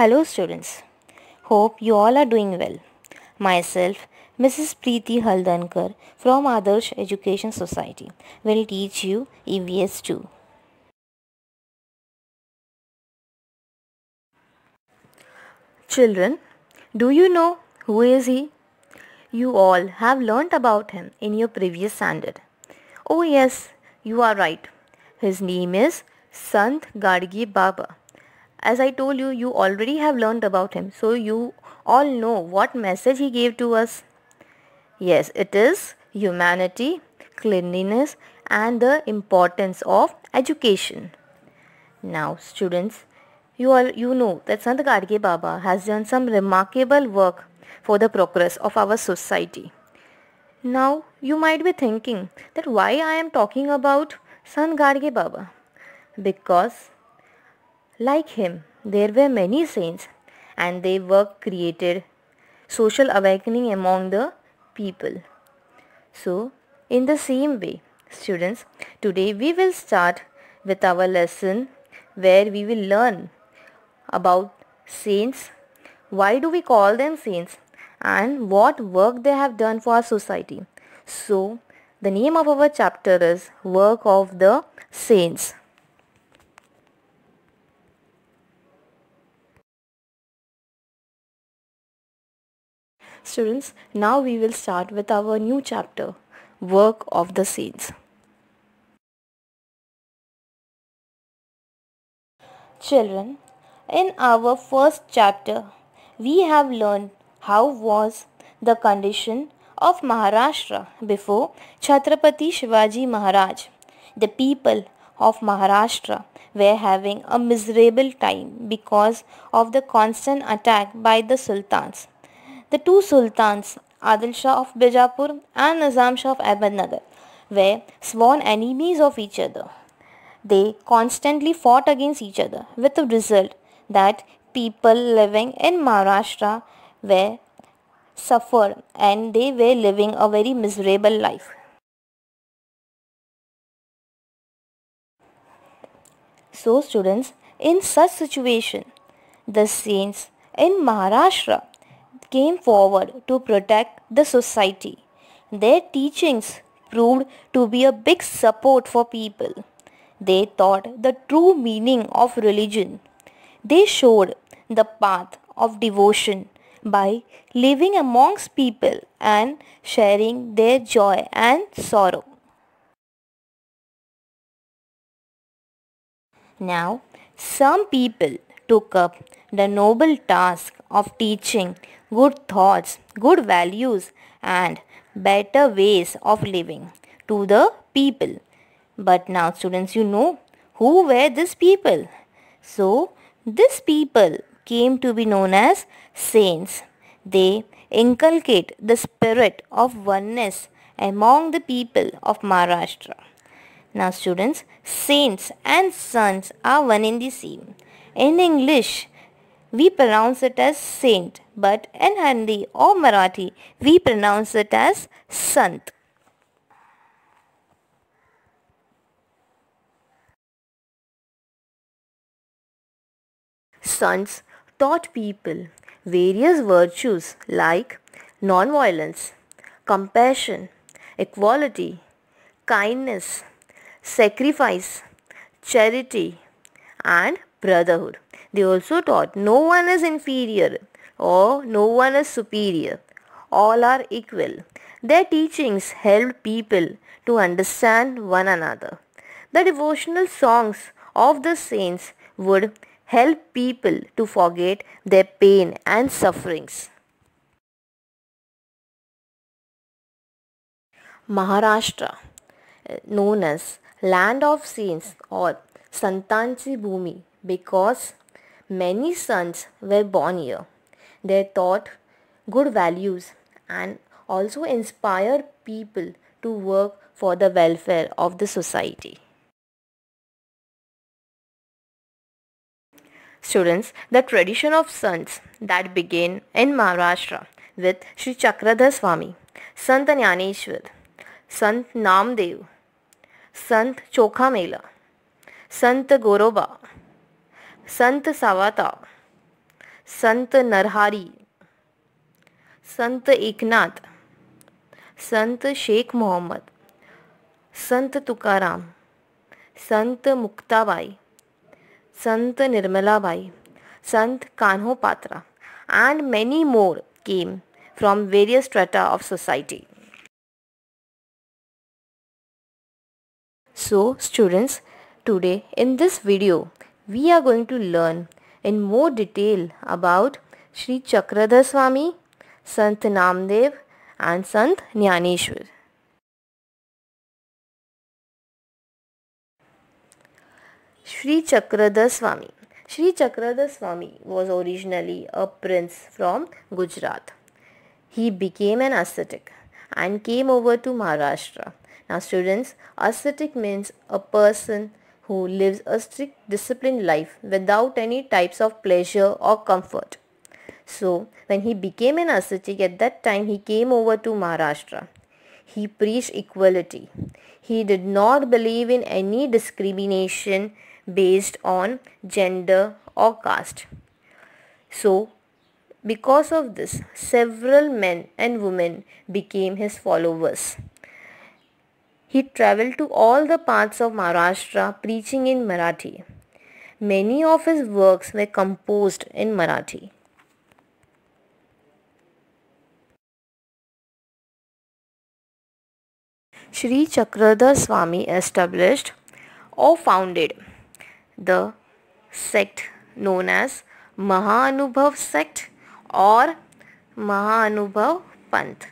Hello students. Hope you all are doing well. Myself, Mrs. Preeti Haldankar from Adarsh Education Society will teach you EVS 2. Children, do you know who is he? You all have learnt about him in your previous standard. Oh yes, you are right. His name is Sant Gadgi Baba. As I told you, you already have learned about him. So you all know what message he gave to us. Yes, it is humanity, cleanliness and the importance of education. Now students, you all you know that Sant Gadge Baba has done some remarkable work for the progress of our society. Now you might be thinking that why I am talking about Sant Gadge Baba because like him, there were many saints and they work created social awakening among the people. So, in the same way, students, today we will start with our lesson where we will learn about saints, why do we call them saints and what work they have done for our society. So, the name of our chapter is Work of the Saints. Students, now we will start with our new chapter, Work of the Saints. Children, in our first chapter, we have learned how was the condition of Maharashtra before Chhatrapati Shivaji Maharaj. The people of Maharashtra were having a miserable time because of the constant attack by the sultans the two sultans, Adil Shah of Bijapur and Nizam Shah of Ahmednagar, were sworn enemies of each other. They constantly fought against each other with the result that people living in Maharashtra were suffered and they were living a very miserable life. So students, in such situation, the saints in Maharashtra came forward to protect the society. Their teachings proved to be a big support for people. They taught the true meaning of religion. They showed the path of devotion by living amongst people and sharing their joy and sorrow. Now, some people took up the noble task of teaching good thoughts, good values and better ways of living to the people. But now students you know who were these people. So these people came to be known as saints. They inculcate the spirit of oneness among the people of Maharashtra. Now students, saints and sons are one in the same. In English, we pronounce it as saint. But in Hindi or Marathi, we pronounce it as sant. Sons taught people various virtues like non-violence, compassion, equality, kindness, sacrifice, charity and brotherhood. They also taught no one is inferior or no one is superior. All are equal. Their teachings helped people to understand one another. The devotional songs of the saints would help people to forget their pain and sufferings. Maharashtra, known as land of saints or Santanchi Bhumi because Many sons were born here. They taught good values and also inspire people to work for the welfare of the society. Students, the tradition of sons that began in Maharashtra with Sri Chakradhar Swami, Sant Nyaneshwar, Sant Namdev, Sant Chokhamela, Sant Goroba, संत सावता संत नरहारी संत एकनाथ संत शेख मोहम्मद संत तुकाराम संत Muktabai Sant Nirmalabai Sant Kanhopatra and many more came from various strata of society so students today in this video we are going to learn in more detail about Sri Chakradhar Swami, Sant Namdev and Sant Nyaneshwar. Sri Chakradhar Swami Sri Chakradhar Swami was originally a prince from Gujarat. He became an ascetic and came over to Maharashtra. Now students, ascetic means a person who lives a strict disciplined life without any types of pleasure or comfort. So, when he became an ascetic at that time, he came over to Maharashtra. He preached equality. He did not believe in any discrimination based on gender or caste. So, because of this, several men and women became his followers. He traveled to all the parts of Maharashtra preaching in Marathi. Many of his works were composed in Marathi. Sri Chakradhar Swami established or founded the sect known as Mahanubhav sect or Mahanubhav Panth.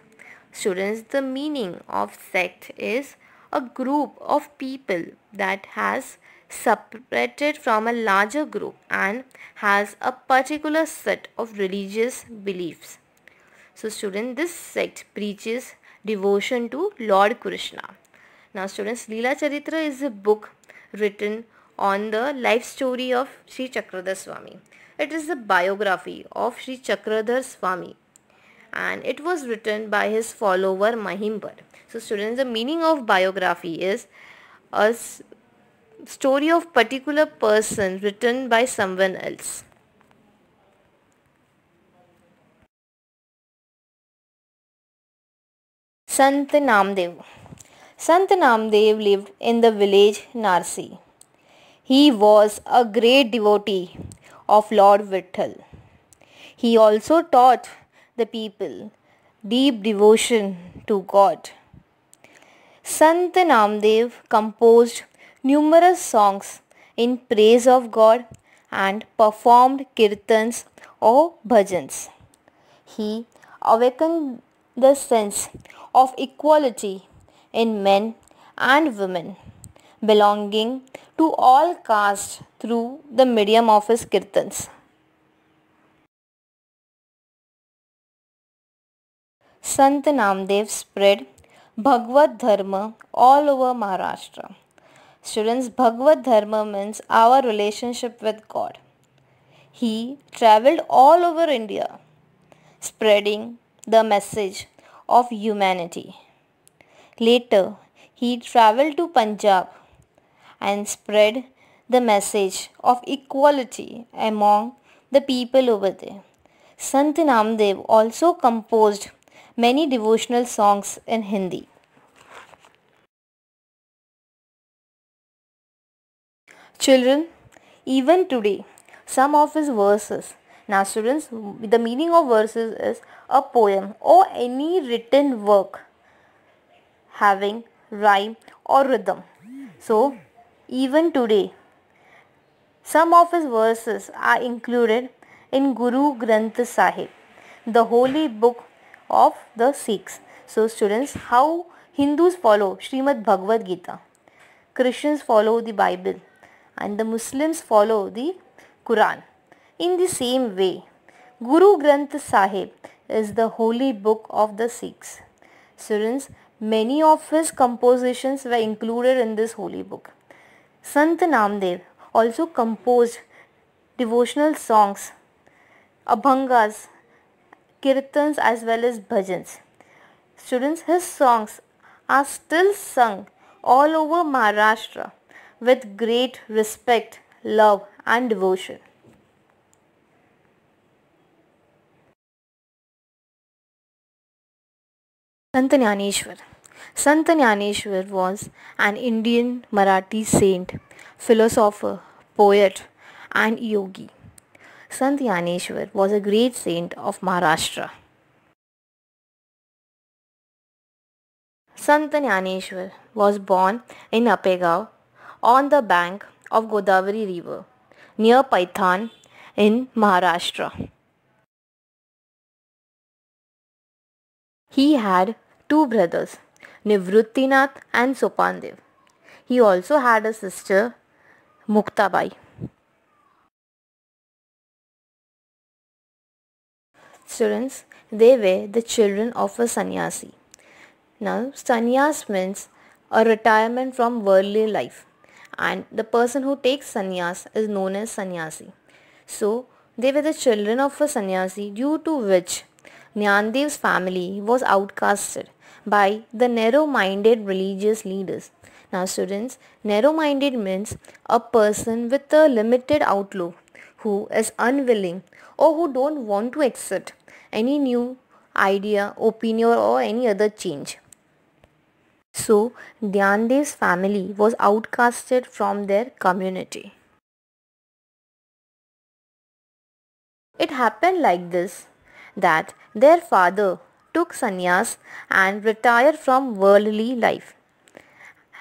Students, the meaning of sect is a group of people that has separated from a larger group and has a particular set of religious beliefs. So student, this sect preaches devotion to Lord Krishna. Now students, Leela Charitra is a book written on the life story of Sri Chakradhar Swami. It is the biography of Sri Chakradhar Swami and it was written by his follower Mahimbar. So students, the meaning of biography is a story of particular person written by someone else. Sant Namdev Sant Namdev lived in the village Narsi. He was a great devotee of Lord Vitthal. He also taught the people deep devotion to God. Sant Namdev composed numerous songs in praise of God and performed kirtans or bhajans. He awakened the sense of equality in men and women belonging to all castes through the medium of his kirtans. Sant Namdev spread Bhagavad Dharma all over Maharashtra. Students, Bhagavad Dharma means our relationship with God. He traveled all over India, spreading the message of humanity. Later, he traveled to Punjab and spread the message of equality among the people over there. Sant Namdev also composed many devotional songs in Hindi. Children, even today, some of his verses. Now students, the meaning of verses is a poem or any written work having rhyme or rhythm. So, even today, some of his verses are included in Guru Granth Sahib, the holy book of the Sikhs. So students, how Hindus follow Srimad Bhagavad Gita, Christians follow the Bible and the Muslims follow the Quran. In the same way, Guru Granth Sahib is the holy book of the Sikhs. Students, many of his compositions were included in this holy book. Sant Namdev also composed devotional songs, abhangas, kirtans as well as bhajans. Students, his songs are still sung all over Maharashtra with great respect, love and devotion. Sant Nyaneshwar Sant was an Indian Marathi saint, philosopher, poet and yogi. Sant Yaneshwar was a great saint of Maharashtra. Sant Yaneshwar was born in Apegaon on the bank of Godavari river near Paithan in Maharashtra. He had two brothers, Nivruttinath and Sopandev. He also had a sister, Muktabai. Students, they were the children of a sannyasi. Now, sannyas means a retirement from worldly life and the person who takes sannyas is known as sannyasi. So, they were the children of a sannyasi due to which Nyandev's family was outcasted by the narrow-minded religious leaders. Now students, narrow-minded means a person with a limited outlook who is unwilling or who don't want to accept any new idea, opinion, or any other change. So, Dhyandev's family was outcasted from their community. It happened like this that their father took sannyas and retired from worldly life.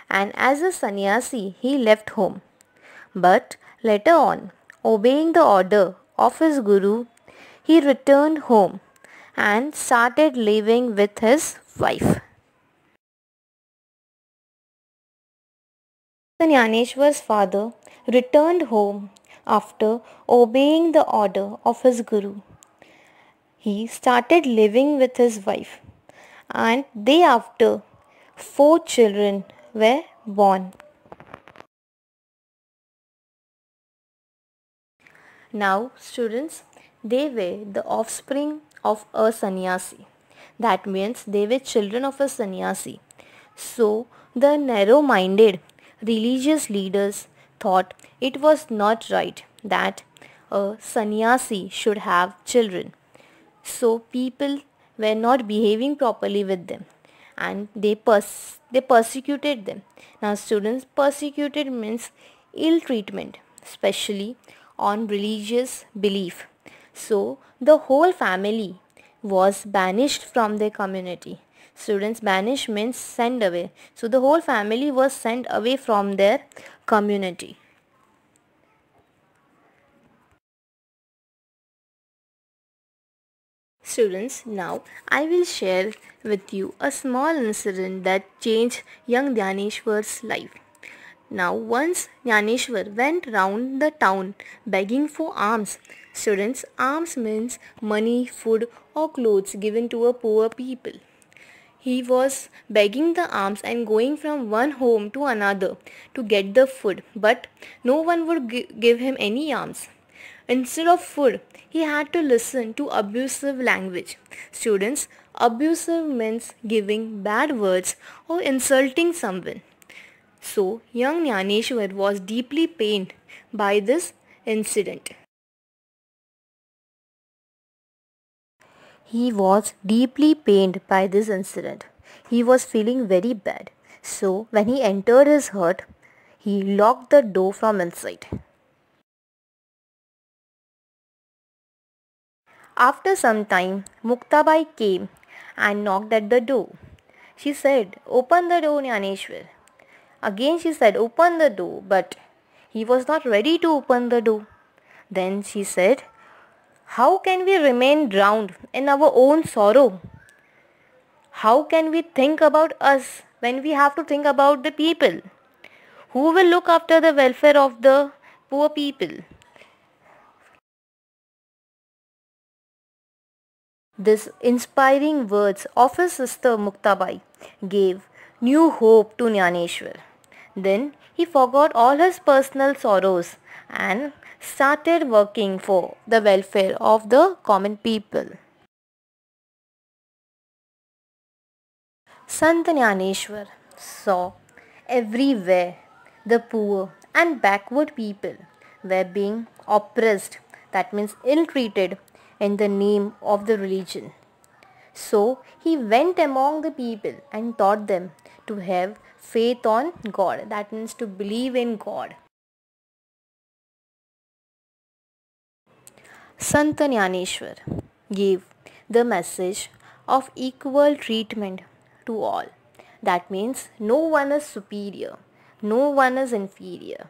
And as a sannyasi, he left home. But later on, obeying the order of his guru, he returned home and started living with his wife. Sanyaneshwar's father returned home after obeying the order of his guru. He started living with his wife and thereafter four children were born. Now students, they were the offspring of a sannyasi. That means they were children of a sannyasi. So the narrow minded religious leaders thought it was not right that a sannyasi should have children. So people were not behaving properly with them and they pers- they persecuted them. Now students persecuted means ill treatment especially on religious belief. So the whole family was banished from their community. Students banishment means sent away. So the whole family was sent away from their community. Students, now I will share with you a small incident that changed young Dyaneshwar's life. Now once Jnaneshwar went round the town begging for alms. Students, alms means money, food or clothes given to a poor people. He was begging the alms and going from one home to another to get the food but no one would give him any alms. Instead of food, he had to listen to abusive language. Students, abusive means giving bad words or insulting someone. So, young Nyaneshwar was deeply pained by this incident. He was deeply pained by this incident. He was feeling very bad. So, when he entered his hut, he locked the door from inside. After some time, Muktabai came and knocked at the door. She said, Open the door, Nyaneshwar. Again she said, Open the door, but he was not ready to open the door. Then she said, How can we remain drowned in our own sorrow? How can we think about us when we have to think about the people? Who will look after the welfare of the poor people? These inspiring words of his sister Muktabai gave new hope to Nyaneshwar. Then he forgot all his personal sorrows and started working for the welfare of the common people. Sant Nyaneshwar saw everywhere the poor and backward people were being oppressed, that means ill-treated in the name of the religion. So he went among the people and taught them to have faith on God. That means to believe in God. Sant Nyaneshwar gave the message of equal treatment to all. That means no one is superior, no one is inferior,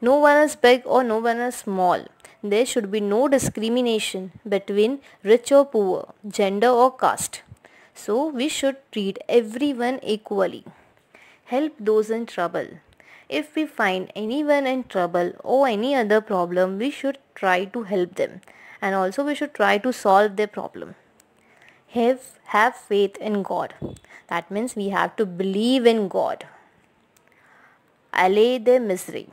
no one is big or no one is small. There should be no discrimination between rich or poor, gender or caste. So we should treat everyone equally. Help those in trouble. If we find anyone in trouble or any other problem, we should try to help them and also we should try to solve their problem. Have, have faith in God. That means we have to believe in God. Allay their misery.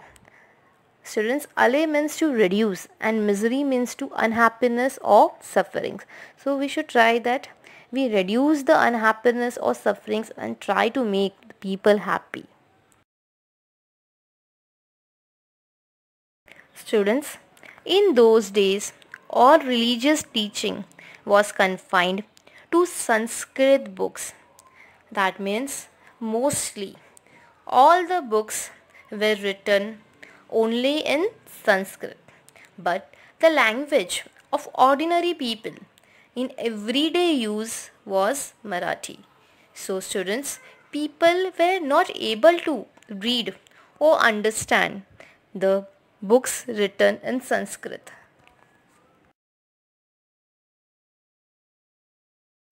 Students, allay means to reduce and misery means to unhappiness or sufferings. So we should try that we reduce the unhappiness or sufferings and try to make people happy. Students, in those days, all religious teaching was confined to Sanskrit books. That means mostly all the books were written only in Sanskrit. But the language of ordinary people in everyday use was Marathi. So students, people were not able to read or understand the books written in Sanskrit.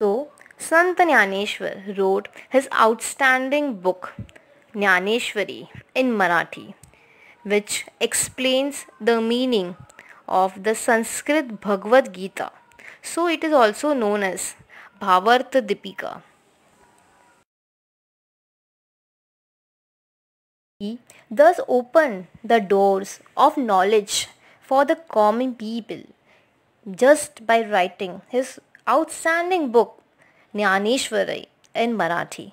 So, Sant Nyaneshwar wrote his outstanding book, Nyaneshwari, in Marathi, which explains the meaning of the Sanskrit Bhagavad Gita. So it is also known as Bhavartha Dipika. He thus opened the doors of knowledge for the common people just by writing his outstanding book Jnaneshwarai in Marathi.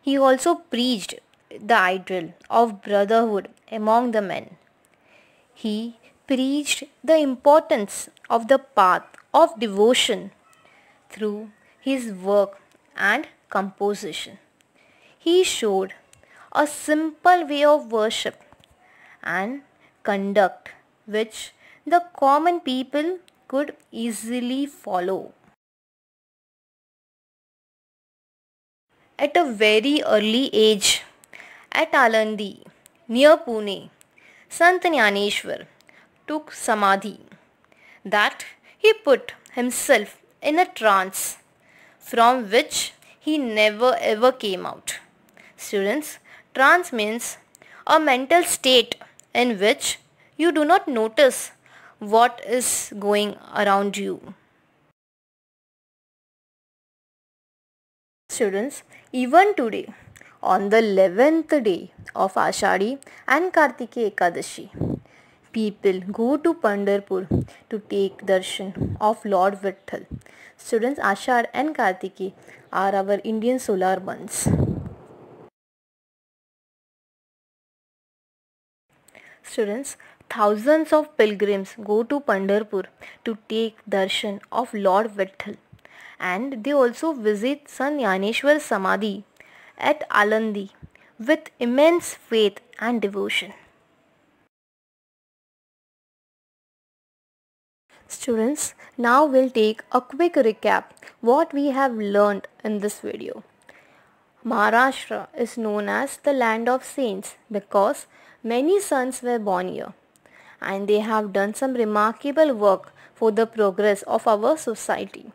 He also preached the ideal of brotherhood among the men. He preached the importance of the path of devotion through his work and composition. He showed a simple way of worship and conduct which the common people could easily follow. At a very early age, at Alandi, near Pune, Sant Nyaneshwar took samadhi that he put himself in a trance from which he never ever came out. Students, trance means a mental state in which you do not notice what is going around you. Students, even today, on the 11th day of Ashadi and Kartike Ekadashi, people go to Pandarpur to take darshan of Lord Vithal. Students Ashar and Kartiki are our Indian solar months. Students, thousands of pilgrims go to Pandarpur to take darshan of Lord Vithal, and they also visit San Yaneshwar Samadhi at Alandi with immense faith and devotion. Students, now we'll take a quick recap what we have learned in this video. Maharashtra is known as the land of saints because many sons were born here and they have done some remarkable work for the progress of our society.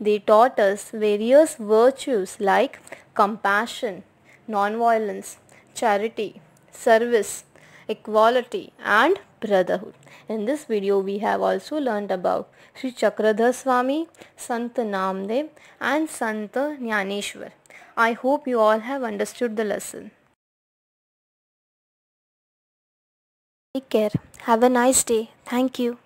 They taught us various virtues like compassion, non-violence, charity, service, equality and brotherhood. In this video we have also learned about Sri Chakradhar Swami, Sant Namdev and Sant Nyaneshwar. I hope you all have understood the lesson. Take care. Have a nice day. Thank you.